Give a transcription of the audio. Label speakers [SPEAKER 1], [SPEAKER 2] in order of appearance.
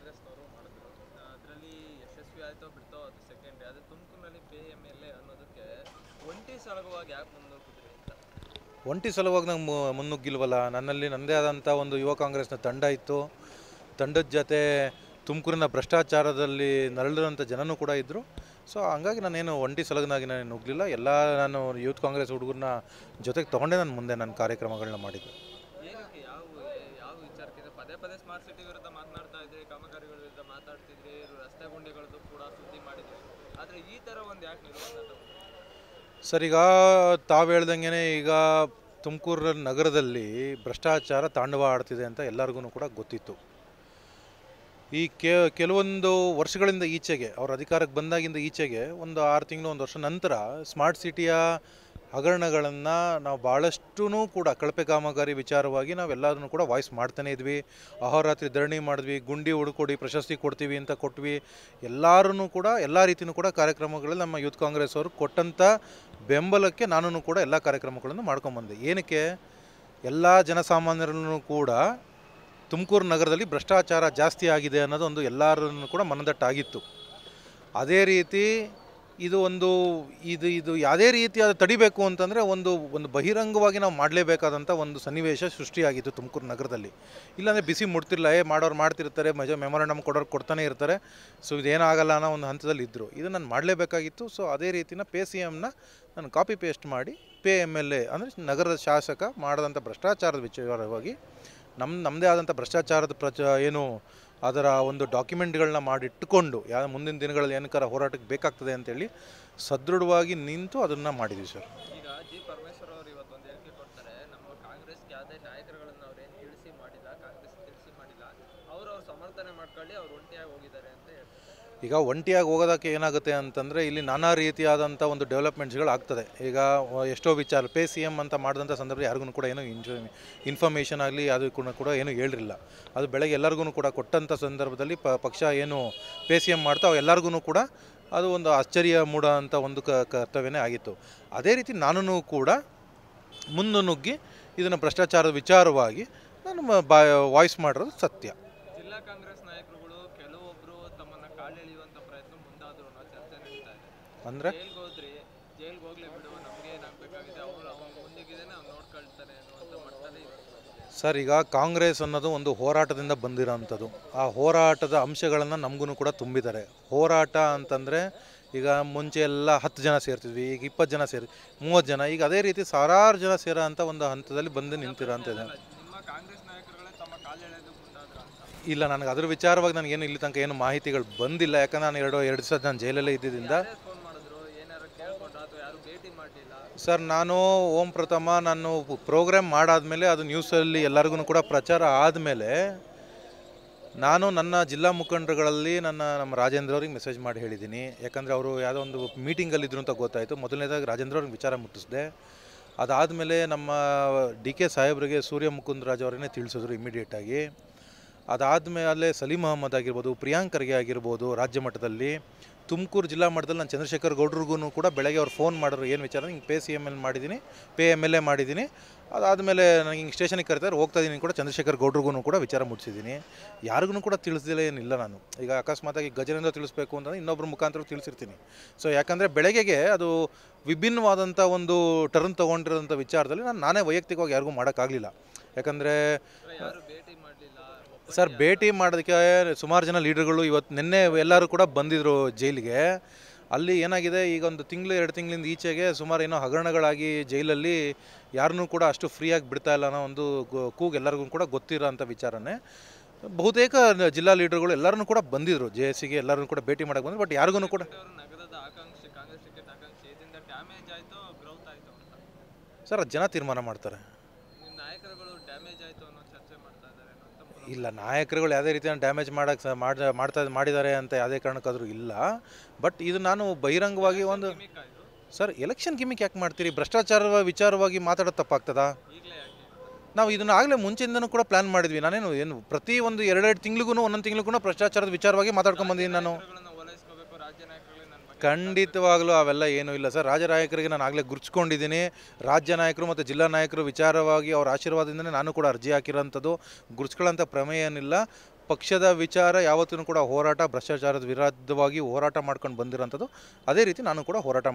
[SPEAKER 1] ಕಾಂಗ್ರೆಸ್ನವರು ಮಾಡಿದ್ರು ಅದರಲ್ಲಿ ಯಶಸ್ವಿ ಆಯಿತೋ ಬಿಡ್ತೋ ಅದು ಸೆಕೆಂಡ್ ಅದು ತುಮಕೂರಿನಲ್ಲಿ ಪೇ ಎಮ್ ಎಲ್ ಎ ಅನ್ನೋದಕ್ಕೆ ಒಂಟಿ ಸಲಗವಾಗಿ ಯಾಕೆ ಮುನ್ನುಗ್ಗಿದ್ರಿ ಅಂತ
[SPEAKER 2] ಒಂಟಿ ಸಲುವಾಗಿ ನಂಗೆ ಮುನ್ನುಗ್ಗಿಲ್ವಲ್ಲ ನನ್ನಲ್ಲಿ ನನ್ನದೇ ಆದಂಥ ಒಂದು ಯುವ ಕಾಂಗ್ರೆಸ್ನ ತಂಡ ಇತ್ತು ತಂಡದ ಜೊತೆ ತುಮಕೂರಿನ ಭ್ರಷ್ಟಾಚಾರದಲ್ಲಿ ನರಳಿರೋಂಥ ಜನನೂ ಕೂಡ ಇದ್ದರು ಸೊ ಹಂಗಾಗಿ ನಾನೇನು ಒಂಟಿ ಸಲಗನಾಗಿ ನಾನು ನುಗ್ಗಲಿಲ್ಲ ಎಲ್ಲ ನಾನು ಯೂತ್ ಕಾಂಗ್ರೆಸ್ ಹುಡುಗರನ್ನ ಜೊತೆಗೆ ತೊಗೊಂಡೇ ನಾನು ಮುಂದೆ ನನ್ನ ಕಾರ್ಯಕ್ರಮಗಳನ್ನ ಮಾಡಿದ್ದೆ
[SPEAKER 1] ವಿಚಾರಕ್ಕಿದೆ ಪದೇ ಪದೇ ಸ್ಮಾರ್ಟ್ ಸಿಟಿ ವಿರುದ್ಧ ಮಾತನಾಡ್ತಾ ಇದ್ರಿ ಕಾಮಗಾರಿಗಳ ವಿರುದ್ಧ ಮಾತಾಡ್ತಿದ್ರಿ ರಸ್ತೆ ಗುಂಡಿಗಳದ್ದು ಕೂಡ ಸುದ್ದಿ ಮಾಡಿದ್ರಿ ಆದರೆ ಈ ತರ ಒಂದು ಯಾಕೆ ನಿರ್ವಹಣೆ
[SPEAKER 2] ಸರ್ ಈಗ ತಾವು ಹೇಳ್ದಂಗೆ ಈಗ ತುಮಕೂರು ನಗರದಲ್ಲಿ ಭ್ರಷ್ಟಾಚಾರ ತಾಂಡವ ಆಡ್ತಿದೆ ಅಂತ ಎಲ್ಲರಿಗೂ ಕೂಡ ಗೊತ್ತಿತ್ತು ಈ ಕೆಲವೊಂದು ವರ್ಷಗಳಿಂದ ಈಚೆಗೆ ಅವ್ರ ಅಧಿಕಾರಕ್ಕೆ ಬಂದಾಗಿಂದ ಈಚೆಗೆ ಒಂದು ಆರು ತಿಂಗಳು ಒಂದು ವರ್ಷ ನಂತರ ಸ್ಮಾರ್ಟ್ ಸಿಟಿಯ ಹಗರಣಗಳನ್ನು ನಾವು ಭಾಳಷ್ಟು ಕೂಡ ಕಳಪೆ ಕಾಮಗಾರಿ ವಿಚಾರವಾಗಿ ಎಲ್ಲರೂ ಕೂಡ ವಾಯ್ಸ್ ಮಾಡ್ತಾನೆ ಇದ್ವಿ ಅಹೋರಾತ್ರಿ ಧರಣಿ ಮಾಡಿದ್ವಿ ಗುಂಡಿ ಹುಡುಕೊಡಿ ಪ್ರಶಸ್ತಿ ಕೊಡ್ತೀವಿ ಅಂತ ಕೊಟ್ವಿ ಎಲ್ಲರೂ ಕೂಡ ಎಲ್ಲ ರೀತಿಯೂ ಕೂಡ ಕಾರ್ಯಕ್ರಮಗಳಲ್ಲಿ ನಮ್ಮ ಯೂತ್ ಕಾಂಗ್ರೆಸ್ ಅವರು ಕೊಟ್ಟಂಥ ಬೆಂಬಲಕ್ಕೆ ನಾನು ಕೂಡ ಎಲ್ಲ ಕಾರ್ಯಕ್ರಮಗಳನ್ನು ಮಾಡ್ಕೊಂಬಂದೆ ಏನಕ್ಕೆ ಎಲ್ಲ ಜನಸಾಮಾನ್ಯರನ್ನು ಕೂಡ ತುಮಕೂರು ನಗರದಲ್ಲಿ ಭ್ರಷ್ಟಾಚಾರ ಜಾಸ್ತಿ ಆಗಿದೆ ಅನ್ನೋದು ಒಂದು ಎಲ್ಲರನ್ನು ಕೂಡ ಮನದಟ್ಟಾಗಿತ್ತು ಅದೇ ರೀತಿ ಇದು ಒಂದು ಇದು ಇದು ಯಾವುದೇ ರೀತಿಯಾದ ತಡಿಬೇಕು ಅಂತಂದರೆ ಒಂದು ಒಂದು ಬಹಿರಂಗವಾಗಿ ನಾವು ಮಾಡಲೇಬೇಕಾದಂಥ ಒಂದು ಸನ್ನಿವೇಶ ಸೃಷ್ಟಿಯಾಗಿತ್ತು ತುಮಕೂರು ನಗರದಲ್ಲಿ ಇಲ್ಲಾಂದರೆ ಬಿಸಿ ಮುಡ್ತಿಲ್ಲ ಏ ಮಾಡೋರು ಮಾಡ್ತಿರ್ತಾರೆ ಮಜಾ ಮೆಮೊರಂಡಮ್ ಕೊಡೋರು ಕೊಡ್ತಾನೆ ಇರ್ತಾರೆ ಸೊ ಇದೇನಾಗಲ್ಲ ಅನ್ನೋ ಒಂದು ಹಂತದಲ್ಲಿ ಇದ್ದರು ಇದು ನಾನು ಮಾಡಲೇಬೇಕಾಗಿತ್ತು ಸೊ ಅದೇ ರೀತಿನ ಪೇ ಸಿ ಎಮ್ನ ನಾನು ಕಾಪಿ ಪೇಸ್ಟ್ ಮಾಡಿ ಪೇ ಎಮ್ ಎಲ್ ಎ ಅಂದರೆ ನಗರದ ಶಾಸಕ ಮಾಡಿದಂಥ ಭ್ರಷ್ಟಾಚಾರದ ವಿಚಾರವಾಗಿ ನಮ್ಮ ನಮ್ಮದೇ ಆದಂಥ ಭ್ರಷ್ಟಾಚಾರದ ಪ್ರಚ ಏನು ಅದರ ಒಂದು ಡಾಕ್ಯುಮೆಂಟ್ಗಳನ್ನ ಮಾಡಿಟ್ಟುಕೊಂಡು ಯಾವ ಮುಂದಿನ ದಿನಗಳಲ್ಲಿ ಏನಕ್ಕಾರ ಹೋರಾಟಕ್ಕೆ ಬೇಕಾಗ್ತದೆ ಅಂತೇಳಿ ಸದೃಢವಾಗಿ ನಿಂತು ಅದನ್ನು ಮಾಡಿದ್ವಿ ಸರ್
[SPEAKER 1] ಕಾಂಗ್ರೆಸ್ಗೆ ಯಾವುದೇ ನಾಯಕರುಗಳನ್ನು ಅವ್ರೇನು ತಿಳಿಸಿ ಮಾಡಿಲ್ಲ ಕಾಂಗ್ರೆಸ್ ತಿಳಿಸಿ ಮಾಡಿಲ್ಲ ಅವರು ಸಮರ್ಥನೆ ಮಾಡ್ಕೊಳ್ಳಿ
[SPEAKER 2] ಅವ್ರು ಒಂಟಿಯಾಗಿ ಹೋಗಿದ್ದಾರೆ ಅಂತ ಹೇಳ್ತಾರೆ ಈಗ ಒಂಟಿಯಾಗಿ ಹೋಗೋದಕ್ಕೆ ಏನಾಗುತ್ತೆ ಅಂತಂದರೆ ಇಲ್ಲಿ ನಾನಾ ರೀತಿಯಾದಂಥ ಒಂದು ಡೆವಲಪ್ಮೆಂಟ್ಸ್ಗಳು ಆಗ್ತದೆ ಈಗ ಎಷ್ಟೋ ವಿಚಾರ ಪೇ ಸಿ ಎಮ್ ಅಂತ ಮಾಡಿದಂಥ ಸಂದರ್ಭ ಯಾರಿಗೂ ಕೂಡ ಏನು ಇಂಜು ಇನ್ಫಾರ್ಮೇಷನ್ ಆಗಲಿ ಅದು ಕೂಡ ಏನು ಹೇಳಿರಲಿಲ್ಲ ಅದು ಬೆಳಗ್ಗೆ ಎಲ್ಲರಿಗೂ ಕೂಡ ಕೊಟ್ಟಂಥ ಸಂದರ್ಭದಲ್ಲಿ ಪಕ್ಷ ಏನು ಪೇ ಸಿ ಎಮ್ ಮಾಡ್ತಾ ಎಲ್ಲರಿಗೂ ಕೂಡ ಅದು ಒಂದು ಆಶ್ಚರ್ಯ ಮೂಡ ಅಂತ ಒಂದು ಕರ್ತವ್ಯನೇ ಆಗಿತ್ತು ಅದೇ ರೀತಿ ನಾನು ಕೂಡ ಮುಂದೆ ನುಗ್ಗಿ ಇದನ್ನು ಭ್ರಷ್ಟಾಚಾರದ ವಿಚಾರವಾಗಿ ನಾನು ಬಾ ವಾಯ್ಸ್ ಮಾಡಿರೋದು ಸತ್ಯ
[SPEAKER 1] ಜಿಲ್ಲಾ ಕಾಂಗ್ರೆಸ್ ನಾಯಕರುಗಳು ಕೆಲವೊಬ್ಬರು ತಮ್ಮನ್ನು ಕಾಲೆಳೆಯುವಂಥ ಪ್ರಯತ್ನ ಮುಂದಾದರೂ ಚರ್ಚೆ ನಡೀತಾ
[SPEAKER 2] ಇದೆ ಅಂದರೆ
[SPEAKER 1] ಹೋದ್ರಿ ಜೈಲ್ಗೆ ಹೋಗ್ಲಿ ಬಿಡು ನಮಗೆ ಏನಾಗಬೇಕಾಗಿದೆ ಅವರು ಅವಾಗ ಮುಂದಿಗಿದೆ ನಾವು ನೋಡ್ಕೊಳ್ತಾರೆ
[SPEAKER 2] ಅನ್ನುವಂಥ ಮಟ್ಟದಲ್ಲಿ ಸರ್ ಈಗ ಕಾಂಗ್ರೆಸ್ ಅನ್ನೋದು ಒಂದು ಹೋರಾಟದಿಂದ ಬಂದಿರೋಂಥದ್ದು ಆ ಹೋರಾಟದ ಅಂಶಗಳನ್ನು ನಮಗೂ ಕೂಡ ತುಂಬಿದ್ದಾರೆ ಹೋರಾಟ ಅಂತಂದರೆ ಈಗ ಮುಂಚೆ ಎಲ್ಲ ಹತ್ತು ಜನ ಸೇರ್ತಿದ್ವಿ ಈಗ ಇಪ್ಪತ್ತು ಜನ ಸೇರಿ ಮೂವತ್ತು ಜನ ಈಗ ಅದೇ ರೀತಿ ಸಾವಿರಾರು ಜನ ಸೇರೋ ಅಂತ ಒಂದು ಹಂತದಲ್ಲಿ ಬಂದು ನಿಂತಿರೋ ಇದೆ ಇಲ್ಲ ನನಗೆ ಅದ್ರ ವಿಚಾರವಾಗಿ ನನಗೇನು ಇಲ್ಲಿ ತನಕ ಏನು ಮಾಹಿತಿಗಳು ಬಂದಿಲ್ಲ ಯಾಕಂದ್ರೆ ನಾನು ಎರಡು ಎರಡು ದಿವಸ ನಾನು ಜೈಲಲ್ಲೇ ಇದ್ದಿದ್ದರಿಂದ ಸರ್ ನಾನು ಓಂ ಪ್ರಥಮ ನಾನು ಪ್ರೋಗ್ರಾಮ್ ಮಾಡಾದಮೇಲೆ ಅದು ನ್ಯೂಸಲ್ಲಿ ಎಲ್ಲರಿಗೂ ಕೂಡ ಪ್ರಚಾರ ಆದಮೇಲೆ ನಾನು ನನ್ನ ಜಿಲ್ಲಾ ಮುಖಂಡರುಗಳಲ್ಲಿ ನನ್ನ ನಮ್ಮ ರಾಜೇಂದ್ರ ಅವ್ರಿಗೆ ಮೆಸೇಜ್ ಮಾಡಿ ಹೇಳಿದ್ದೀನಿ ಯಾಕಂದರೆ ಅವರು ಯಾವುದೋ ಒಂದು ಮೀಟಿಂಗಲ್ಲಿದ್ದರು ಅಂತ ಗೊತ್ತಾಯಿತು ಮೊದಲನೇದಾಗಿ ರಾಜೇಂದ್ರ ಅವ್ರಿಗೆ ವಿಚಾರ ಮುಟ್ಟಿಸಿದೆ ಅದಾದಮೇಲೆ ನಮ್ಮ ಡಿ ಕೆ ಸಾಹೇಬ್ರಿಗೆ ಸೂರ್ಯ ರಾಜ್ ಅವರನ್ನೇ ತಿಳಿಸಿದ್ರು ಇಮಿಡಿಯೇಟಾಗಿ ಅದಾದಮೇಲೆ ಸಲೀಂ ಅಹಮ್ಮದ್ ಆಗಿರ್ಬೋದು ಪ್ರಿಯಾಂಕರ್ಗೆ ಆಗಿರ್ಬೋದು ರಾಜ್ಯ ಮಟ್ಟದಲ್ಲಿ ತುಮಕೂರು ಜಿಲ್ಲಾ ಮಟ್ಟದಲ್ಲಿ ನಾನು ಚಂದ್ರಶೇಖರ್ ಗೌಡ್ರಿಗೂ ಕೂಡ ಬೆಳಗ್ಗೆ ಅವ್ರು ಫೋನ್ ಮಾಡಿದ್ರು ಏನು ವಿಚಾರ ಹಿಂಗೆ ಪೇ ಸಿ ಎಮ್ ಎಲ್ ಮಾಡಿದ್ದೀನಿ ಪೇ ಎಮ್ ಎಲ್ ಎ ಮಾಡಿದ್ದೀನಿ ಅದಾದಮೇಲೆ ನನಗೆ ಹಿಂಗೆ ಸ್ಟೇಷನಿಗೆ ಕರಿತಾರೆ ಹೋಗ್ತಾ ಇದ್ದೀನಿ ಕೂಡ ಚಂದ್ರಶೇಖರ್ ಗೌಡ್ರಿಗೂ ಕೂಡ ವಿಚಾರ ಮುಟ್ಟಿಸಿದ್ದೀನಿ ಯಾರಿಗೂ ಕೂಡ ತಿಳಿಸಿಲ್ಲ ಏನಿಲ್ಲ ನಾನು ಈಗ ಅಕಸ್ಮಾತಾಗಿ ಗಜನೇಂದ್ರ ತಿಳಿಸ್ಬೇಕು ಅಂತಂದರೆ ಇನ್ನೊಬ್ಬರ ಮುಖಾಂತರ ತಿಳಿಸಿರ್ತೀನಿ ಸೊ ಯಾಕಂದರೆ ಬೆಳಗ್ಗೆಗೆ ಅದು ವಿಭಿನ್ನವಾದಂಥ ಒಂದು ಟರ್ನ್ ತೊಗೊಂಡಿರೋಂಥ ವಿಚಾರದಲ್ಲಿ ನಾನು ನಾನೇ ವೈಯಕ್ತಿಕವಾಗಿ ಯಾರಿಗೂ ಮಾಡೋಕ್ಕಾಗಲಿಲ್ಲ ಯಾಕಂದರೆ ಸರ್ ಭೇಟಿ ಮಾಡೋದಕ್ಕೆ ಸುಮಾರು ಜನ ಲೀಡರ್ಗಳು ಇವತ್ತು ನಿನ್ನೆ ಎಲ್ಲರೂ ಕೂಡ ಬಂದಿದ್ದರು ಜೈಲಿಗೆ ಅಲ್ಲಿ ಏನಾಗಿದೆ ಈಗ ಒಂದು ತಿಂಗಳು ಎರಡು ತಿಂಗಳಿಂದ ಈಚೆಗೆ ಸುಮಾರು ಏನೋ ಹಗರಣಗಳಾಗಿ ಜೈಲಲ್ಲಿ ಯಾರನ್ನೂ ಕೂಡ ಅಷ್ಟು ಫ್ರೀಯಾಗಿ ಬಿಡ್ತಾ ಇಲ್ಲ ಅನ್ನೋ ಒಂದು ಕೂಗು ಎಲ್ಲರಿಗೂ ಕೂಡ ಗೊತ್ತಿರೋ ಅಂಥ ವಿಚಾರನೇ ಬಹುತೇಕ ಜಿಲ್ಲಾ ಲೀಡರ್ಗಳು ಎಲ್ಲರನ್ನೂ ಕೂಡ ಬಂದಿದ್ರು ಜೆ ಎಸ್ ಸಿಗೆ ಎಲ್ಲರನ್ನೂ ಕೂಡ ಭೇಟಿ ಮಾಡಕ್ಕೆ ಬಂದರು ಬಟ್ ಯಾರಿಗೂ ಕೂಡ ಸರ್ ಜನ ತೀರ್ಮಾನ ಮಾಡ್ತಾರೆ ಇಲ್ಲ ನಾಯಕರುಗಳು ಯಾವುದೇ ರೀತಿಯ ಡ್ಯಾಮೇಜ್ ಮಾಡಕ್ಕೆ ಮಾಡ್ತಾ ಮಾಡಿದ್ದಾರೆ ಅಂತ ಯಾವುದೇ ಕಾರಣಕ್ಕಾದರೂ ಇಲ್ಲ ಬಟ್ ಇದು ನಾನು ಬಹಿರಂಗವಾಗಿ ಒಂದು ಸರ್ ಎಲೆಕ್ಷನ್ ಗಿಮಿಕ್ ಯಾಕೆ ಮಾಡ್ತೀರಿ ಭ್ರಷ್ಟಾಚಾರ ವಿಚಾರವಾಗಿ ಮಾತಾಡೋದು ತಪ್ಪಾಗ್ತದಾ ನಾವು ಇದನ್ನ ಆಗಲೇ ಮುಂಚೆಯಿಂದನೂ ಕೂಡ ಪ್ಲಾನ್ ಮಾಡಿದ್ವಿ ನಾನೇನು ಏನು ಪ್ರತಿ ಒಂದು ಎರಡೆರಡು ತಿಂಗಳಿಗೂ ಒಂದೊಂದು ತಿಂಗಳಿಗೂ ಭ್ರಷ್ಟಾಚಾರದ ವಿಚಾರವಾಗಿ ಮಾತಾಡ್ಕೊಂಡು ಬಂದಿದ್ದೀನಿ ನಾನು ಖಂಡಿತವಾಗಲೂ ಅವೆಲ್ಲ ಏನೂ ಇಲ್ಲ ಸರ್ ರಾಜ ನಾಯಕರಿಗೆ ನಾನು ಆಗಲೇ ಗುರ್ಚ್ಕೊಂಡಿದ್ದೀನಿ ರಾಜ್ಯ ನಾಯಕರು ಮತ್ತು ಜಿಲ್ಲಾ ನಾಯಕರು ವಿಚಾರವಾಗಿ ಅವರ ಆಶೀರ್ವಾದದಿಂದಲೇ ನಾನು ಕೂಡ ಅರ್ಜಿ ಹಾಕಿರೋಂಥದ್ದು ಗುರ್ಚ್ಕೊಳ್ಳೋಂಥ ಪ್ರಮೇಯ ಏನಿಲ್ಲ ಪಕ್ಷದ ವಿಚಾರ ಯಾವತ್ತೂ ಕೂಡ ಹೋರಾಟ ಭ್ರಷ್ಟಾಚಾರದ ವಿರುದ್ಧವಾಗಿ ಹೋರಾಟ ಮಾಡ್ಕೊಂಡು ಬಂದಿರೋಂಥದ್ದು ಅದೇ ರೀತಿ ನಾನು ಕೂಡ ಹೋರಾಟ